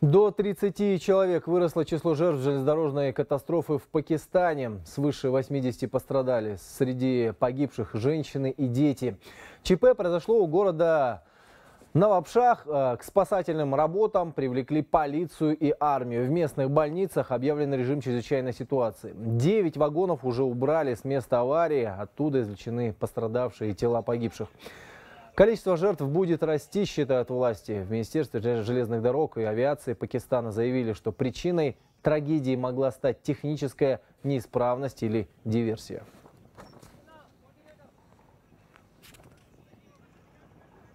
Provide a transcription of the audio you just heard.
До 30 человек выросло число жертв железнодорожной катастрофы в Пакистане. Свыше 80 пострадали. Среди погибших женщины и дети. ЧП произошло у города Навабшах. Э, к спасательным работам привлекли полицию и армию. В местных больницах объявлен режим чрезвычайной ситуации. Девять вагонов уже убрали с места аварии. Оттуда извлечены пострадавшие тела погибших. Количество жертв будет расти, считают власти. В Министерстве железных дорог и авиации Пакистана заявили, что причиной трагедии могла стать техническая неисправность или диверсия.